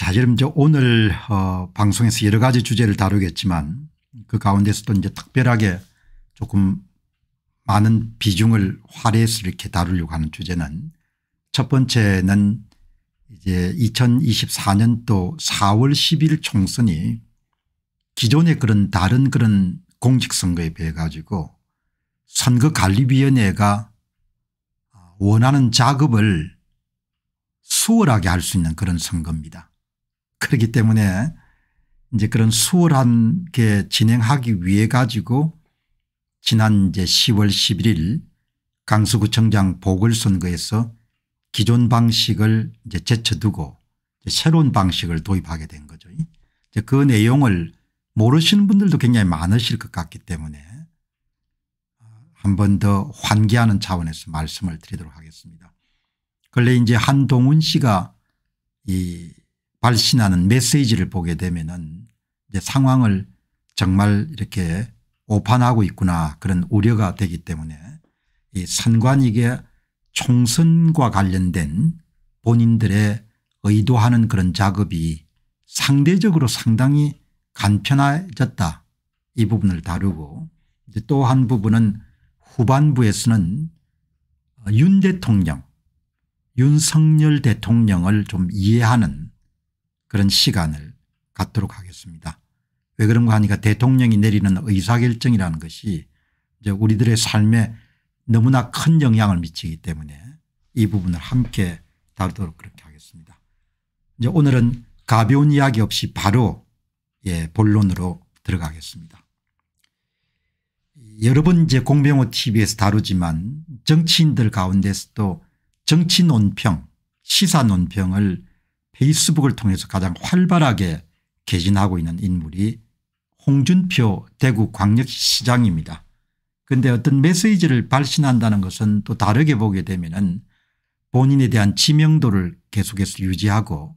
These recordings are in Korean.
자, 그럼 이제 오늘 어 방송에서 여러 가지 주제를 다루겠지만 그 가운데서도 이제 특별하게 조금 많은 비중을 화려해서 이렇게 다루려고 하는 주제는 첫 번째는 이제 2024년도 4월 10일 총선이 기존의 그런 다른 그런 공직선거에 비해 가지고 선거관리위원회가 원하는 작업을 수월하게 할 수 있는 그런 선거입니다. 그렇기 때문에 이제 그런 수월한 게 진행하기 위해 가지고 지난 이제 10월 11일 강서구청장 보궐선거에서 기존 방식을 이제 제쳐두고 이제 새로운 방식을 도입하게 된 거죠. 이제 그 내용을 모르시는 분들도 굉장히 많으실 것 같기 때문에 한 번 더 환기하는 차원에서 말씀을 드리도록 하겠습니다. 근래 이제 한동훈 씨가 이 발신하는 메시지를 보게 되면은 이제 상황을 정말 이렇게 오판하고 있구나 그런 우려가 되기 때문에 이 산관이게 총선과 관련된 본인들의 의도하는 그런 작업이 상대적으로 상당히 간편해졌다 이 부분을 다루고 또 한 부분은 후반부에서는 윤 대통령 윤석열 대통령을 좀 이해하는 그런 시간을 갖도록 하겠습니다. 왜 그런가 하니까 대통령이 내리는 의사결정이라는 것이 이제 우리들의 삶에 너무나 큰 영향을 미치기 때문에 이 부분을 함께 다루도록 그렇게 하겠습니다. 이제 오늘은 가벼운 이야기 없이 바로 예, 본론으로 들어가겠습니다. 여러 번 이제 공병호 tv에서 다루지만 정치인들 가운데서도 정치 논평 시사 논평을 페이스북을 통해서 가장 활발하게 개진하고 있는 인물이 홍준표 대구 광역시장입니다. 그런데 어떤 메시지를 발신한다는 것은 또 다르게 보게 되면 본인에 대한 지명도를 계속해서 유지하고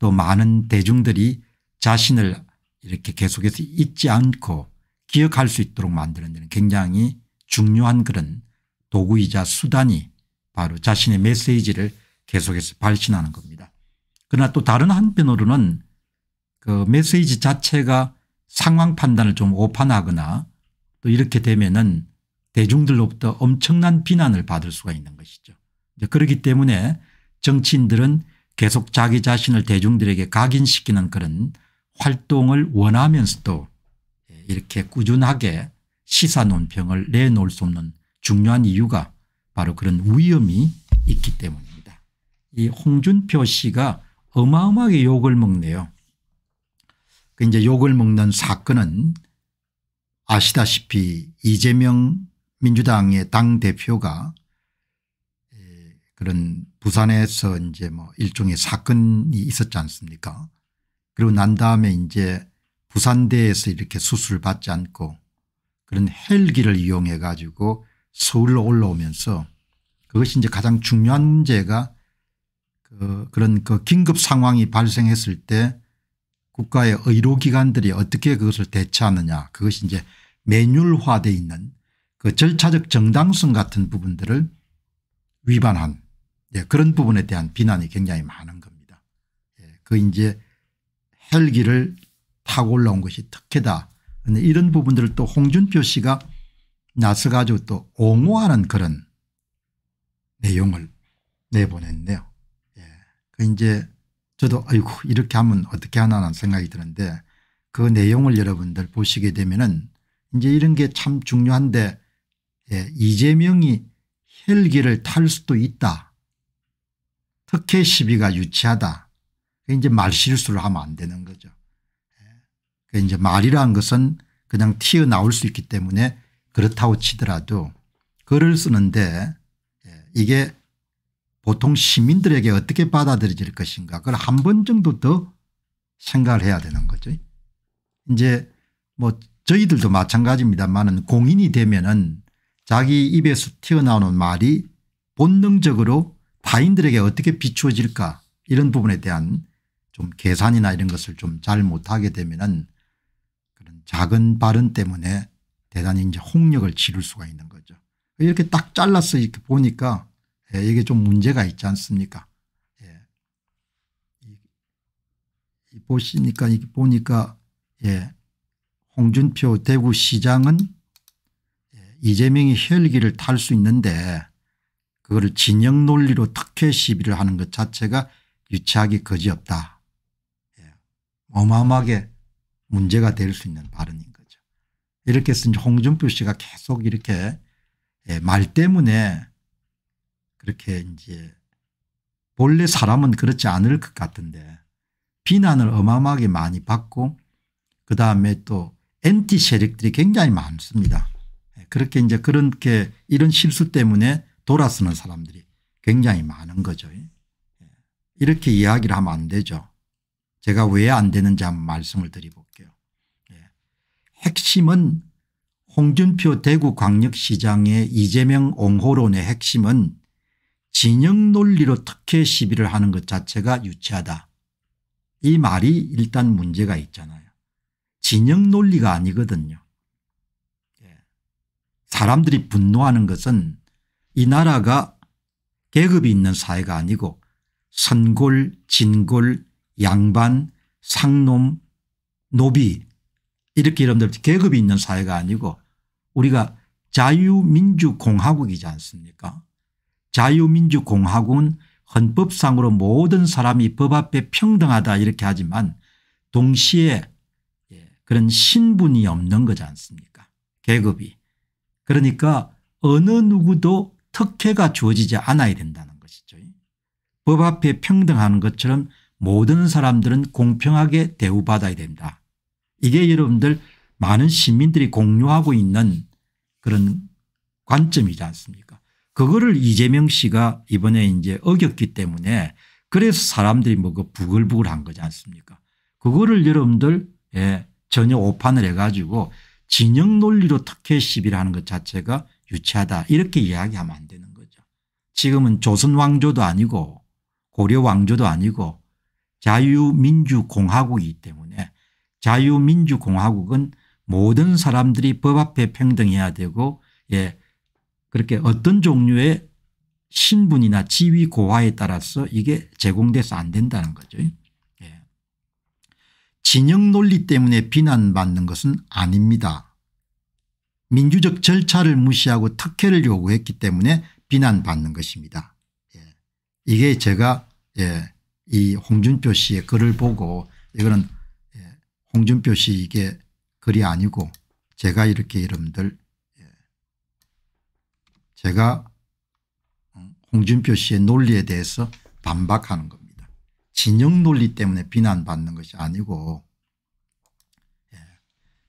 또 많은 대중들이 자신을 이렇게 계속해서 잊지 않고 기억할 수 있도록 만드는 데는 굉장히 중요한 그런 도구이자 수단이 바로 자신의 메시지를 계속해서 발신하는 겁니다. 그러나 또 다른 한편으로는 그 메시지 자체가 상황 판단을 좀 오판하거나 또 이렇게 되면은 대중들로부터 엄청난 비난을 받을 수가 있는 것이죠. 그렇기 때문에 정치인들은 계속 자기 자신을 대중들에게 각인시키는 그런 활동을 원하면서도 이렇게 꾸준하게 시사 논평을 내놓을 수 없는 중요한 이유가 바로 그런 위험이 있기 때문입니다. 이 홍준표 씨가 어마어마하게 욕을 먹네요. 그 이제 욕을 먹는 사건은 아시다시피 이재명 민주당의 당 대표가 그런 부산에서 이제 뭐 일종의 사건이 있었지 않습니까? 그리고 난 다음에 이제 부산대에서 이렇게 수술 받지 않고 그런 헬기를 이용해 가지고 서울로 올라오면서 그것이 이제 가장 중요한 문제가 그 그런 그 긴급 상황이 발생했을 때 국가의 의료기관들이 어떻게 그것을 대처하느냐 그것이 이제 매뉴얼화되어 있는 그 절차적 정당성 같은 부분들을 위반한 예, 그런 부분에 대한 비난이 굉장히 많은 겁니다. 예, 그 이제 헬기를 타고 올라온 것이 특혜다. 이런 부분들을 또 홍준표 씨가 나서가지고 또 옹호하는 그런 내용을 내보냈네요. 이제 저도 아이고 이렇게 하면 어떻게 하나는 생각이 드는데 그 내용을 여러분들 보시게 되면은 이제 이런 게 참 중요한데 예, 이재명이 헬기를 탈 수도 있다. 특혜 시비가 유치하다. 이제 말실수를 하면 안 되는 거죠. 예. 이제 말이라는 것은 그냥 튀어나올 수 있기 때문에 그렇다고 치더라도 글을 쓰는데 예, 이게 보통 시민들에게 어떻게 받아들여질 것인가 그걸 한 번 정도 더 생각을 해야 되는 거죠. 이제 뭐 저희들도 마찬가지입니다만은 공인이 되면은 자기 입에서 튀어나오는 말이 본능적으로 타인들에게 어떻게 비추어질까 이런 부분에 대한 좀 계산이나 이런 것을 좀 잘 못하게 되면은 그런 작은 발언 때문에 대단히 이제 홍역을 치를 수가 있는 거죠. 이렇게 딱 잘라서 이렇게 보니까 예, 이게 좀 문제가 있지 않습니까? 예. 보시니까 보니까 예. 홍준표 대구시장은 예, 이재명이 혈기를 탈 수 있는데 그거를 진영 논리로 특혜 시비를 하는 것 자체가 유치하기 거지없다. 예. 어마어마하게 문제가 될 수 있는 발언인 거죠. 이렇게 해서 홍준표 씨가 계속 이렇게 예, 말 때문에 그렇게 이제 본래 사람은 그렇지 않을 것 같은데 비난을 어마어마하게 많이 받고 그다음에 또 엔티 세력들이 굉장히 많습니다. 예, 그렇게 이제 그렇게 이런 실수 때문에 돌아서는 사람들이 굉장히 많은 거죠. 예, 이렇게 이야기를 하면 안 되죠. 제가 왜 안 되는지 한번 말씀을 드려볼게요. 예, 핵심은 홍준표 대구광역시장의 이재명 옹호론의 핵심은 진영 논리로 특혜 시비를 하는 것 자체가 유치하다. 이 말이 일단 문제가 있잖아요. 진영 논리가 아니거든요. 예. 사람들이 분노하는 것은 이 나라가 계급이 있는 사회가 아니고 선골, 진골, 양반, 상놈, 노비 이렇게 여러분들 계급이 있는 사회가 아니고 우리가 자유민주공화국이지 않습니까 자유민주공화국은 헌법상으로 모든 사람이 법 앞에 평등하다 이렇게 하지만 동시에 예, 그런 신분이 없는 거지 않습니까 계급이. 그러니까 어느 누구도 특혜가 주어지지 않아야 된다는 것이죠. 법 앞에 평등하는 것처럼 모든 사람들은 공평하게 대우받아야 된다. 이게 여러분들 많은 시민들이 공유하고 있는 그런 관점이지 않습니까 그거를 이재명 씨가 이번에 이제 어겼기 때문에 그래서 사람들이 뭐그 부글부글한 거지 않습니까? 그거를 여러분들 예, 전혀 오판을 해가지고 진영 논리로 특혜 시비를 하는 것 자체가 유치하다 이렇게 이야기하면 안 되는 거죠. 지금은 조선 왕조도 아니고 고려 왕조도 아니고 자유민주공화국이기 때문에 자유민주공화국은 모든 사람들이 법 앞에 평등해야 되고 예, 그렇게 어떤 종류의 신분이나 지위 고하에 따라서 이게 제공돼서 안 된다는 거죠. 예. 진영 논리 때문에 비난받는 것은 아닙니다. 민주적 절차를 무시하고 특혜를 요구했기 때문에 비난받는 것입니다. 예. 이게 제가 예. 이 홍준표 씨의 글을 보고 이거는 예, 홍준표 씨 이게 글이 아니고 제가 이렇게 여러분들 제가 홍준표 씨의 논리에 대해서 반박하는 겁니다. 진영 논리 때문에 비난받는 것이 아니고 예,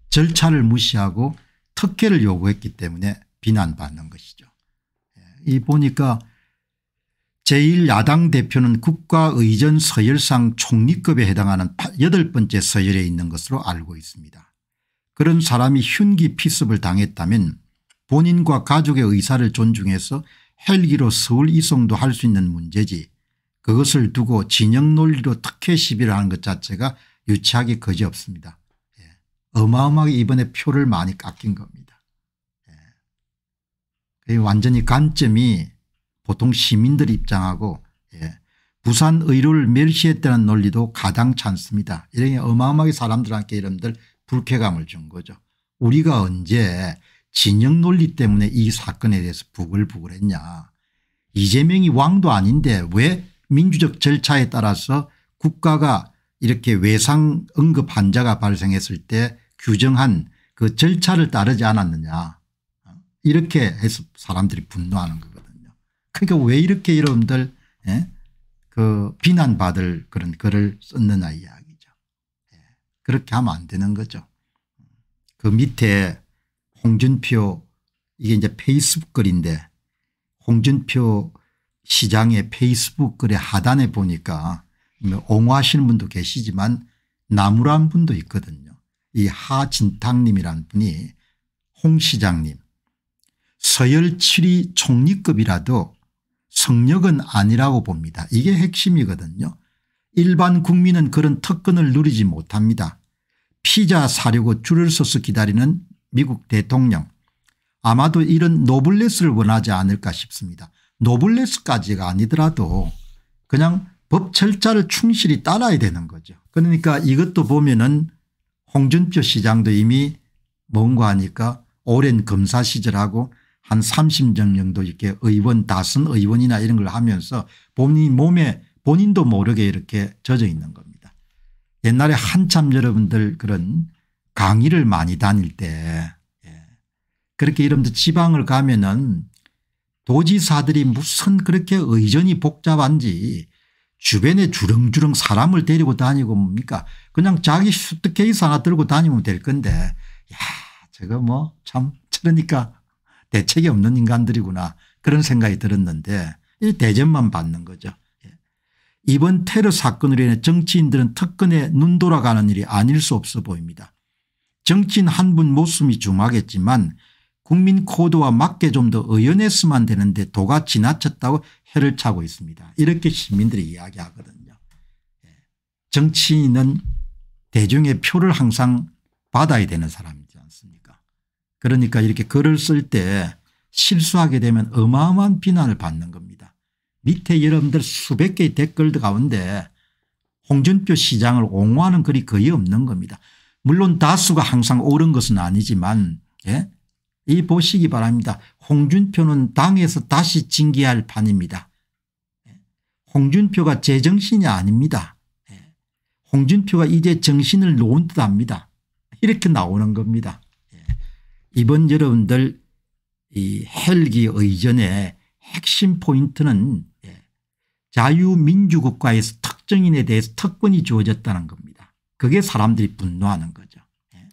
절차를 무시하고 특혜를 요구했기 때문에 비난받는 것이죠. 예, 이 보니까 제1야당 대표는 국가의전 서열상 총리급에 해당하는 여덟 번째 서열에 있는 것으로 알고 있습니다. 그런 사람이 흉기 피습을 당했다면 본인과 가족의 의사를 존중해서 헬기로 서울 이송도 할 수 있는 문제지 그것을 두고 진영 논리로 특혜 시비를 하는 것 자체가 유치하기 거지없습니다. 예. 어마어마하게 이번에 표를 많이 깎인 겁니다. 예. 완전히 관점이 보통 시민들 입장하고 예. 부산 의료를 멸시했다는 논리도 가당찬습니다 이런 어마어마하게 사람들한테 이름들 불쾌감을 준 거죠. 우리가 언제 진영 논리 때문에 이 사건에 대해서 부글부글했냐. 이재명이 왕도 아닌데 왜 민주적 절차에 따라서 국가가 이렇게 외상 응급 환자가 발생했을 때 규정한 그 절차를 따르지 않았느냐 이렇게 해서 사람들이 분노하는 거거든요. 그러니까 왜 이렇게 여러분들 예? 그 비난받을 그런 글을 썼느냐 이야기죠. 예. 그렇게 하면 안 되는 거죠. 그 밑에 홍준표 이게 이제 페이스북 글인데 홍준표 시장의 페이스북 글의 하단에 보니까 뭐 옹호하시는 분도 계시지만 나무란 분도 있거든요. 이하진탁님이라는 분이 홍 시장님 서열 7위 총리급이라도 성역은 아니라고 봅니다. 이게 핵심이거든요. 일반 국민은 그런 특권을 누리지 못합니다. 피자 사려고 줄을 서서 기다리는 미국 대통령 아마도 이런 노블레스를 원하지 않을까 싶습니다. 노블레스까지가 아니더라도 그냥 법 철자를 충실히 따라야 되는 거죠. 그러니까 이것도 보면은 홍준표 시장도 이미 뭔가 하니까 오랜 검사 시절하고 한 30년 정도 이렇게 의원 다선 의원이나 이런 걸 하면서 본인 몸에 본인도 모르게 이렇게 젖어 있는 겁니다. 옛날에 한참 여러분들 그런 강의를 많이 다닐 때 예. 그렇게 여러분들 지방을 가면은 도지사들이 무슨 그렇게 의전이 복잡한지 주변에 주렁주렁 사람을 데리고 다니고 뭡니까 그냥 자기 슈트케이스 하나 들고 다니면 될 건데 야 저거 뭐참그러니까 대책이 없는 인간들이구나 그런 생각이 들었는데 이 대접만 받는 거죠. 예. 이번 테러 사건으로 인해 정치인들은 특근에눈 돌아가는 일이 아닐 수 없어 보입니다. 정치인 한 분 모습이 중하겠지만 국민 코드와 맞게 좀 더 의연했으면 되는데 도가 지나쳤다고 해를 차고 있습니다. 이렇게 시민들이 이야기하거든요. 예. 정치인은 대중의 표를 항상 받아야 되는 사람이지 않습니까 그러니까 이렇게 글을 쓸 때 실수하게 되면 어마어마한 비난을 받는 겁니다. 밑에 여러분들 수백 개의 댓글 가운데 홍준표 시장을 옹호하는 글이 거의 없는 겁니다. 물론 다수가 항상 옳은 것은 아니지만 예? 이 보시기 바랍니다. 홍준표는 당에서 다시 징계할 판입니다. 예? 홍준표가 제정신이 아닙니다. 예? 홍준표가 이제 정신을 놓은 듯합니다. 이렇게 나오는 겁니다. 예? 이번 여러분들 이 헬기 의전의 핵심 포인트는 자유민주국가에서 특정인에 대해서 특권이 주어졌다는 겁니다. 그게 사람들이 분노하는 거죠. 예.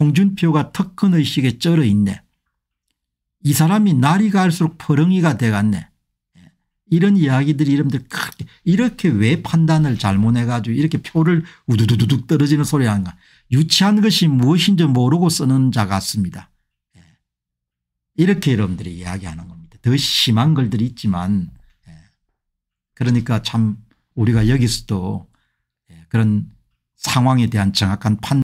홍준표가 특근의식에 쩔어 있네. 이 사람이 날이 갈수록 퍼렁이가 돼갔네. 예. 이런 이야기들이 이름들 이렇게 왜 판단을 잘못해가지고 이렇게 표를 우두두둑 떨어지는 소리 하는가. 유치한 것이 무엇인지 모르고 쓰는 자 같습니다. 예. 이렇게 여러분들이 이야기하는 겁니다. 더 심한 글들이 있지만 그러니까 참 우리가 여기서도 그런 상황에 대한 정확한 판단